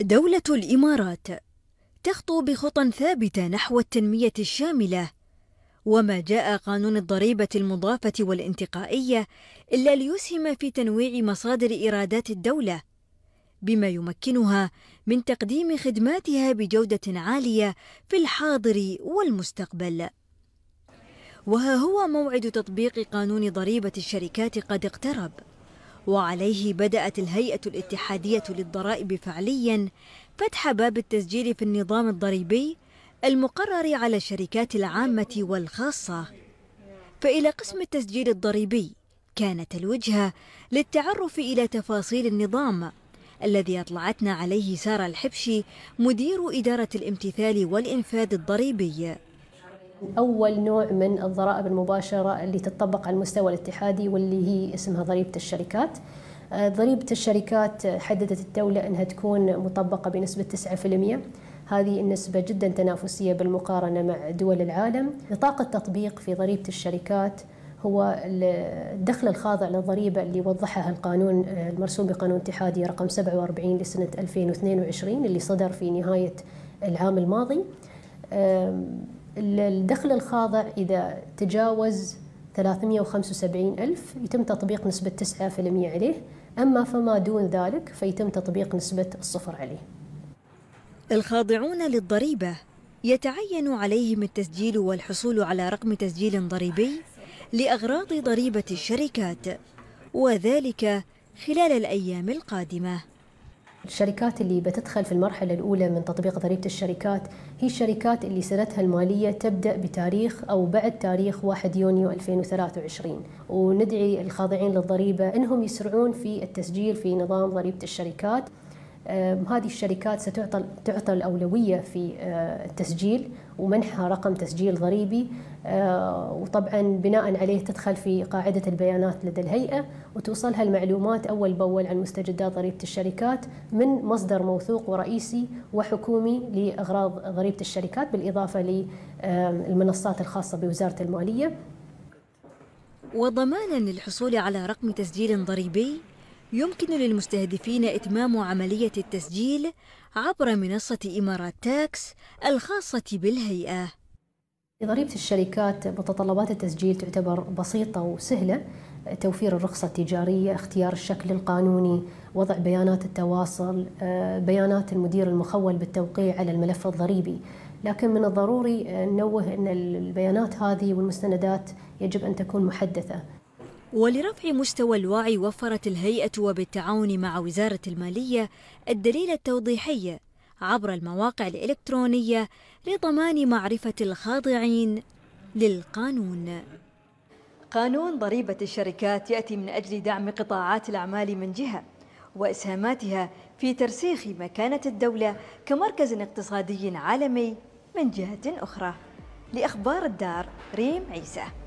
دولة الإمارات تخطو بخطى ثابتة نحو التنمية الشاملة وما جاء قانون الضريبة المضافة والانتقائية إلا ليسهم في تنويع مصادر إيرادات الدولة بما يمكنها من تقديم خدماتها بجودة عالية في الحاضر والمستقبل وها هو موعد تطبيق قانون ضريبة الشركات قد اقترب وعليه بدأت الهيئة الاتحادية للضرائب فعليا فتح باب التسجيل في النظام الضريبي المقرر على الشركات العامة والخاصة فإلى قسم التسجيل الضريبي كانت الوجهة للتعرف إلى تفاصيل النظام الذي أطلعتنا عليه سارة الحبشي مدير إدارة الامتثال والإنفاذ الضريبي أول نوع من الضرائب المباشرة اللي تطبق على المستوى الاتحادي واللي هي اسمها ضريبة الشركات آه، ضريبة الشركات حددت الدولة أنها تكون مطبقة بنسبة 9% هذه النسبة جدا تنافسية بالمقارنة مع دول العالم نطاق التطبيق في ضريبة الشركات هو الدخل الخاضع للضريبة اللي وضحها القانون آه، المرسوم بقانون اتحادي رقم 47 لسنة 2022 اللي صدر في نهاية العام الماضي الدخل الخاضع إذا تجاوز 375 ألف يتم تطبيق نسبة 9% عليه أما فما دون ذلك فيتم تطبيق نسبة الصفر عليه الخاضعون للضريبة يتعين عليهم التسجيل والحصول على رقم تسجيل ضريبي لأغراض ضريبة الشركات وذلك خلال الأيام القادمة الشركات اللي بتدخل في المرحلة الأولى من تطبيق ضريبة الشركات هي الشركات اللي سنتها المالية تبدأ بتاريخ أو بعد تاريخ 1 يونيو 2023 وندعي الخاضعين للضريبة أنهم يسرعون في التسجيل في نظام ضريبة الشركات آه، هذه الشركات ستعطى تعطى الأولوية في آه، التسجيل ومنحها رقم تسجيل ضريبي آه، وطبعا بناء عليه تدخل في قاعدة البيانات لدى الهيئة وتوصلها المعلومات أول بأول عن مستجدات ضريبة الشركات من مصدر موثوق ورئيسي وحكومي لأغراض ضريبة الشركات بالإضافة للمنصات الخاصة بوزارة المالية وضمانا للحصول على رقم تسجيل ضريبي يمكن للمستهدفين إتمام عملية التسجيل عبر منصة إمارات تاكس الخاصة بالهيئة ضريبة الشركات متطلبات التسجيل تعتبر بسيطة وسهلة توفير الرخصة التجارية، اختيار الشكل القانوني، وضع بيانات التواصل، آه، بيانات المدير المخول بالتوقيع على الملف الضريبي، لكن من الضروري ننوه أن البيانات هذه والمستندات يجب أن تكون محدثة. ولرفع مستوى الوعي وفرت الهيئة وبالتعاون مع وزارة المالية الدليل التوضيحي عبر المواقع الإلكترونية لضمان معرفة الخاضعين للقانون قانون ضريبة الشركات يأتي من أجل دعم قطاعات الأعمال من جهة وإسهاماتها في ترسيخ مكانة الدولة كمركز اقتصادي عالمي من جهة أخرى لأخبار الدار ريم عيسى